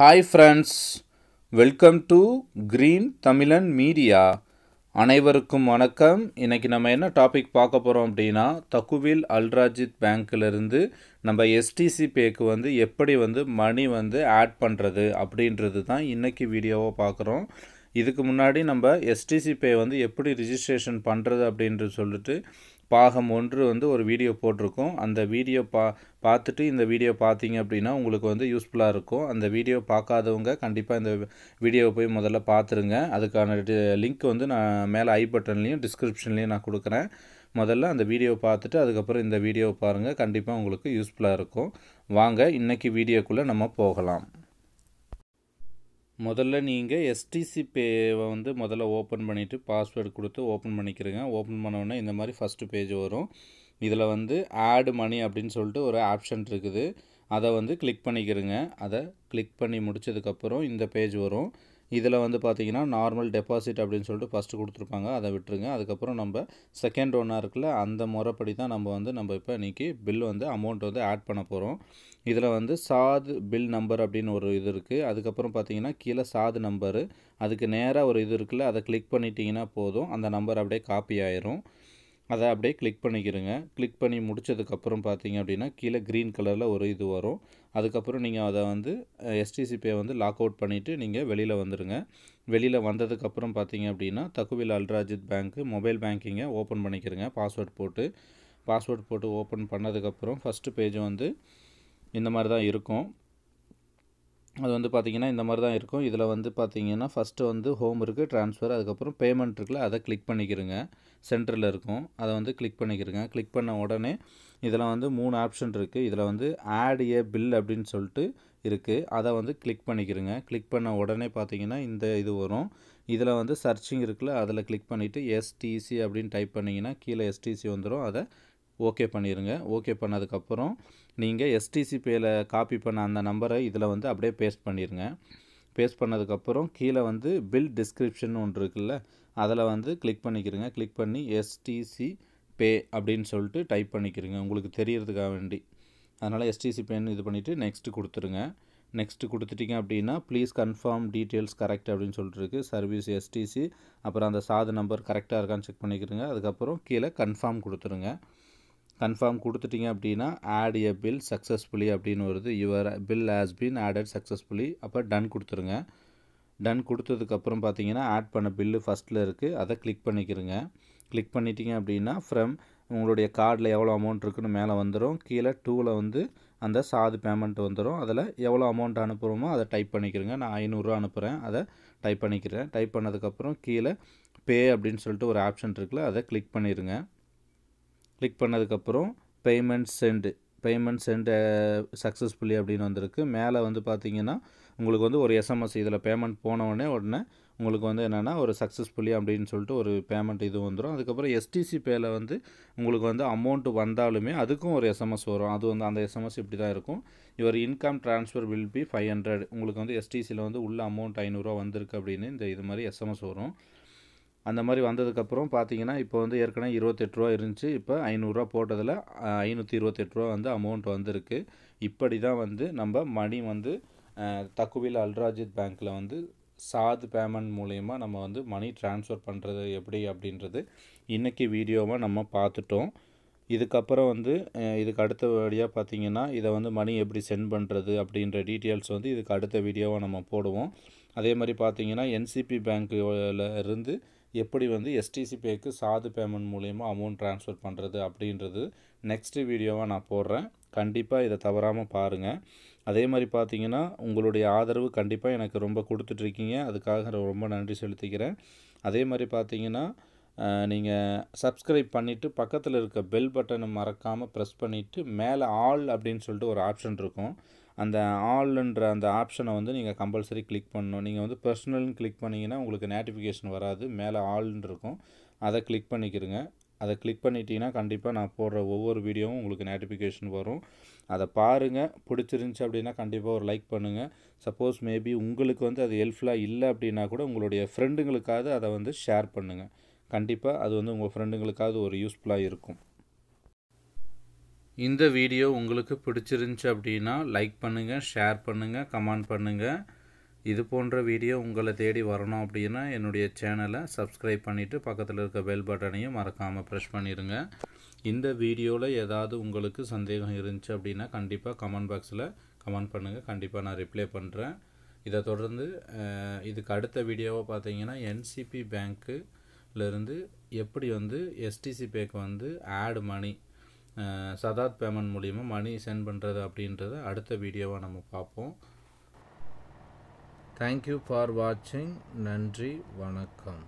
hi friends welcome to green Tamizhan media அனைவருக்கும் வணக்கம் இன்றைக்கி நம்ம என்ன டாபிக் பார்க்க போகிறோம் அப்படின்னா தகுவில் அல்ராஜித் பேங்க்கிலிருந்து நம்ம எஸ்டிசி பேக்கு வந்து எப்படி வந்து மணி வந்து ஆட் பண்ணுறது அப்படின்றது தான் இன்றைக்கி வீடியோவை பார்க்குறோம் இதுக்கு முன்னாடி நம்ம எஸ்டிசி பே வந்து எப்படி ரிஜிஸ்ட்ரேஷன் பண்ணுறது அப்படின்றது சொல்லிட்டு பாகம் ஒன்று வந்து ஒரு வீடியோ போட்டிருக்கோம் அந்த வீடியோ பா பார்த்துட்டு இந்த வீடியோ பார்த்தீங்க அப்படின்னா உங்களுக்கு வந்து யூஸ்ஃபுல்லாக இருக்கும் அந்த வீடியோ பார்க்காதவங்க கண்டிப்பாக இந்த வீடியோவை போய் முதல்ல பார்த்துருங்க அதுக்கான லிங்க் வந்து நான் மேலே ஐ பட்டன்லேயும் டிஸ்கிரிப்ஷன்லேயும் நான் கொடுக்குறேன் முதல்ல அந்த வீடியோ பார்த்துட்டு அதுக்கப்புறம் இந்த வீடியோவை பாருங்கள் கண்டிப்பாக உங்களுக்கு யூஸ்ஃபுல்லாக இருக்கும் வாங்க இன்றைக்கி வீடியோக்குள்ளே நம்ம போகலாம் முதல்ல நீங்கள் எஸ்டிசி பேவை வந்து முதல்ல ஓப்பன் பண்ணிவிட்டு பாஸ்வேர்டு கொடுத்து ஓப்பன் பண்ணிக்கிறேங்க ஓப்பன் பண்ணோடனே இந்த மாதிரி ஃபஸ்ட்டு பேஜ் வரும் இதில் வந்து ஆடு மணி அப்படின்னு சொல்லிட்டு ஒரு ஆப்ஷன் இருக்குது அதை வந்து கிளிக் பண்ணிக்கிறேங்க அதை கிளிக் பண்ணி முடிச்சதுக்கப்புறம் இந்த பேஜ் வரும் இதில் வந்து பார்த்திங்கன்னா நார்மல் டெபாசிட் அப்படின்னு சொல்லிட்டு ஃபஸ்ட்டு கொடுத்துருப்பாங்க அதை விட்டுருங்க அதுக்கப்புறம் நம்ம செகண்ட் ஒன்னாக இருக்குல்ல அந்த முறைப்படி தான் நம்ம வந்து நம்ம இப்போ இன்றைக்கி பில் வந்து அமௌண்ட் வந்து ஆட் பண்ண போகிறோம் இதில் வந்து சாது பில் நம்பர் அப்படின்னு ஒரு இது இருக்குது அதுக்கப்புறம் பார்த்தீங்கன்னா கீழே சாது நம்பரு அதுக்கு நேராக ஒரு இது இருக்குல்ல அதை கிளிக் பண்ணிட்டீங்கன்னா போதும் அந்த நம்பர் அப்படியே காப்பி ஆயிரும் அதை அப்படியே கிளிக் பண்ணிக்கிறங்க கிளிக் பண்ணி முடித்ததுக்கப்புறம் பார்த்தீங்க அப்படின்னா கீழே க்ரீன் கலரில் ஒரு இது வரும் அதுக்கப்புறம் நீங்கள் அதை வந்து எஸ்டிசிபியை வந்து லாக் அவுட் பண்ணிவிட்டு நீங்கள் வெளியில் வந்துடுங்க வெளியில் வந்ததுக்கப்புறம் பார்த்தீங்க அப்படின்னா தகுவில் அல்ராஜித் பேங்க்கு மொபைல் பேங்கிங்கை ஓப்பன் பண்ணிக்கிறங்க பாஸ்வேர்ட் போட்டு பாஸ்வேர்ட் போட்டு ஓப்பன் பண்ணதுக்கப்புறம் ஃபஸ்ட்டு பேஜ் வந்து இந்த மாதிரி தான் இருக்கும் அது வந்து பார்த்திங்கன்னா இந்த மாதிரி தான் இருக்கும் இதில் வந்து பார்த்திங்கன்னா ஃபஸ்ட்டு வந்து ஹோம் இருக்குது ட்ரான்ஸ்ஃபர் அதுக்கப்புறம் பேமெண்ட் இருக்குல்ல அதை கிளிக் பண்ணிக்கிறேங்க சென்டரில் இருக்கும் அதை வந்து கிளிக் பண்ணிக்கிறேங்க கிளிக் பண்ண உடனே இதில் வந்து மூணு ஆப்ஷன் இருக்குது இதில் வந்து ஆட் ஏ பில் அப்படின்னு சொல்லிட்டு இருக்குது அதை வந்து கிளிக் பண்ணிக்கிறேங்க கிளிக் பண்ண உடனே பார்த்திங்கன்னா இந்த இது வரும் இதில் வந்து சர்ச்சிங் இருக்குல்ல அதில் கிளிக் பண்ணிவிட்டு எஸ்டிசி அப்படின்னு டைப் பண்ணிங்கன்னா கீழே எஸ்டிசி வந்துடும் அதை ஓகே பண்ணிடுங்க ஓகே பண்ணதுக்கப்புறம் நீங்கள் எஸ்டிசி பேயில் காப்பி பண்ண அந்த நம்பரை இதில் வந்து அப்படியே பேஸ்ட் பண்ணிடுங்க பேஸ்ட் பண்ணதுக்கப்புறம் கீழே வந்து பில் டிஸ்கிரிப்ஷன் ஒன்று இருக்குல்ல அதில் வந்து கிளிக் பண்ணிக்கிறேங்க கிளிக் பண்ணி எஸ்டிசி பே அப்படின்னு சொல்லிட்டு டைப் பண்ணிக்கிறேங்க உங்களுக்கு தெரியறதுக்காக வேண்டி அதனால் எஸ்டிசி பேன்னு இது பண்ணிவிட்டு நெக்ஸ்ட்டு கொடுத்துருங்க நெக்ஸ்ட்டு கொடுத்துட்டிங்க அப்படின்னா ப்ளீஸ் கன்ஃபார்ம் டீட்டெயில்ஸ் கரெக்ட் அப்படின்னு சொல்லிட்டுருக்கு சர்வீஸ் எஸ்டிசி அப்புறம் அந்த சாது நம்பர் கரெக்டாக இருக்கான்னு செக் பண்ணிக்கிறேங்க அதுக்கப்புறம் கீழே கன்ஃபார்ம் கொடுத்துருங்க கன்ஃபார்ம் கொடுத்துட்டிங்க அப்படின்னா ஆட் எ பில் சக்ஸஸ்ஃபுல்லி அப்படின்னு வருது your bill has been added successfully அப்போ டன் கொடுத்துருங்க டன் கொடுத்ததுக்கப்புறம் பார்த்தீங்கன்னா ஆட் பண்ண பில்லு ஃபஸ்ட்டில் இருக்குது அதை கிளிக் பண்ணிக்கிறேங்க கிளிக் பண்ணிட்டீங்க அப்படின்னா ஃப்ரம் உங்களுடைய கார்டில் எவ்வளோ அமௌண்ட் இருக்குன்னு மேலே வந்துடும் கீழே டூவில் வந்து அந்த சாது பேமெண்ட் வந்துடும் அதில் எவ்வளோ அமௌண்ட் அனுப்புகிறோமோ அதை டைப் பண்ணிக்கிறேங்க நான் ஐநூறுரூவா அனுப்புகிறேன் அதை டைப் பண்ணிக்கிறேன் டைப் பண்ணதுக்கப்புறம் கீழே பே அப்படின்னு சொல்லிட்டு ஒரு ஆப்ஷன் இருக்குல்ல அதை கிளிக் பண்ணிடுங்க கிளிக் பண்ணதுக்கப்புறம் payment sent payment sent successfully அப்படின்னு வந்திருக்கு மேலே வந்து பார்த்தீங்கன்னா உங்களுக்கு வந்து ஒரு எஸ்எம்எஸ் இதில் பேமெண்ட் போனவுடனே உடனே உங்களுக்கு வந்து என்னென்னா ஒரு சக்ஸஸ்ஃபுல்லி அப்படின்னு சொல்லிட்டு ஒரு பேமெண்ட் இது வந்துடும் அதுக்கப்புறம் எஸ்டிசி பேயில் வந்து உங்களுக்கு வந்து அமௌண்ட்டு வந்தாலுமே அதுக்கும் ஒரு எஸ்எம்எஸ் வரும் அது வந்து அந்த எஸ்எம்எஸ் இப்படி தான் இருக்கும் your income transfer will be five hundred உங்களுக்கு வந்து எஸ்டிசியில் வந்து உள்ள அமௌண்ட் ஐநூறுரூவா வந்திருக்கு அப்படின்னு இந்த இது மாதிரி எஸ்எம்எஸ் வரும் அந்த மாதிரி வந்ததுக்கப்புறம் பார்த்தீங்கன்னா இப்போ வந்து ஏற்கனவே இருபத்தெட்டு ரூபா இருந்துச்சு இப்போ ஐநூறுரூவா போட்டதில் ஐநூற்றி இருபத்தெட்டு ரூபா வந்து அமௌண்ட் வந்திருக்கு இப்படி தான் வந்து நம்ம மணி வந்து தக்குவில் அல்ராஜித் பேங்க்கில் வந்து சாது பேமெண்ட் மூலயமா நம்ம வந்து மணி டிரான்ஸ்ஃபர் பண்ணுறது எப்படி அப்படின்றது இன்றைக்கி வீடியோவை நம்ம பார்த்துட்டோம் இதுக்கப்புறம் வந்து இதுக்கு அடுத்த வழியாக பார்த்திங்கன்னா இதை வந்து மணி எப்படி சென்ட் பண்ணுறது அப்படின்ற டீட்டெயில்ஸ் வந்து இதுக்கு அடுத்த வீடியோவாக நம்ம போடுவோம் அதே மாதிரி பார்த்தீங்கன்னா என்சிபி பேங்க்கில் இருந்து எப்படி வந்து எஸ்டிசி பேக்கு சாது பேமெண்ட் மூலயமா அமௌண்ட் ட்ரான்ஸ்ஃபர் பண்ணுறது அப்படின்றது நெக்ஸ்ட்டு வீடியோவாக நான் போடுறேன் கண்டிப்பாக இதை தவறாமல் பாருங்கள் அதே மாதிரி பார்த்தீங்கன்னா உங்களுடைய ஆதரவு கண்டிப்பாக எனக்கு ரொம்ப கொடுத்துட்ருக்கீங்க அதுக்காக ரொம்ப நன்றி செலுத்திக்கிறேன் அதே மாதிரி பார்த்தீங்கன்னா நீங்கள் சப்ஸ்கிரைப் பண்ணிவிட்டு பக்கத்தில் இருக்க பெல் பட்டனை மறக்காமல் ப்ரெஸ் பண்ணிவிட்டு மேலே ஆல் அப்படின்னு சொல்லிட்டு ஒரு ஆப்ஷன் இருக்கும் அந்த ஆல்ன்ற அந்த ஆப்ஷனை வந்து நீங்கள் கம்பல்சரி கிளிக் பண்ணணும் நீங்கள் வந்து பர்சனல்னு கிளிக் பண்ணிங்கன்னா உங்களுக்கு நோட்டிஃபிகேஷன் வராது மேலே ஆல்னு இருக்கும் அதை கிளிக் பண்ணிக்கிறங்க அதை கிளிக் பண்ணிட்டீங்கன்னா கண்டிப்பாக நான் போடுற ஒவ்வொரு வீடியோவும் உங்களுக்கு நோட்டிஃபிகேஷன் வரும் அதை பாருங்கள் பிடிச்சிருந்துச்சி அப்படின்னா கண்டிப்பாக ஒரு லைக் பண்ணுங்கள் சப்போஸ் மேபி உங்களுக்கு வந்து அது ஹெல்ப்ஃபுல்லாக இல்லை அப்படின்னா கூட உங்களுடைய ஃப்ரெண்டுங்களுக்காவது அதை வந்து ஷேர் பண்ணுங்கள் கண்டிப்பாக அது வந்து உங்கள் ஃப்ரெண்டுங்களுக்காவது ஒரு யூஸ்ஃபுல்லாக இருக்கும் இந்த வீடியோ உங்களுக்கு பிடிச்சிருந்துச்சு அப்படின்னா லைக் பண்ணுங்கள் ஷேர் பண்ணுங்கள் கமெண்ட் பண்ணுங்கள் இது போன்ற வீடியோ உங்களை தேடி வரணும் அப்படின்னா என்னுடைய சேனலை சப்ஸ்கிரைப் பண்ணிவிட்டு பக்கத்தில் இருக்க பெல் பட்டனையும் மறக்காமல் ப்ரெஷ் பண்ணிடுங்க இந்த வீடியோவில் ஏதாவது உங்களுக்கு சந்தேகம் இருந்துச்சு அப்படின்னா கண்டிப்பாக கமெண்ட் பாக்ஸில் கமெண்ட் பண்ணுங்கள் கண்டிப்பாக நான் ரிப்ளை பண்ணுறேன் இதை தொடர்ந்து இதுக்கு அடுத்த வீடியோவை பார்த்தீங்கன்னா என்சிபி பேங்க்குலேருந்து எப்படி வந்து எஸ்டிசி பேக்கு வந்து ஆட் மணி சதாத் பேமெண்ட் மூலிமா மணி சென்ட் பண்ணுறது அப்படின்றத அடுத்த வீடியோவாக நம்ம பார்ப்போம் தேங்க்யூ ஃபார் வாட்சிங் நன்றி வணக்கம்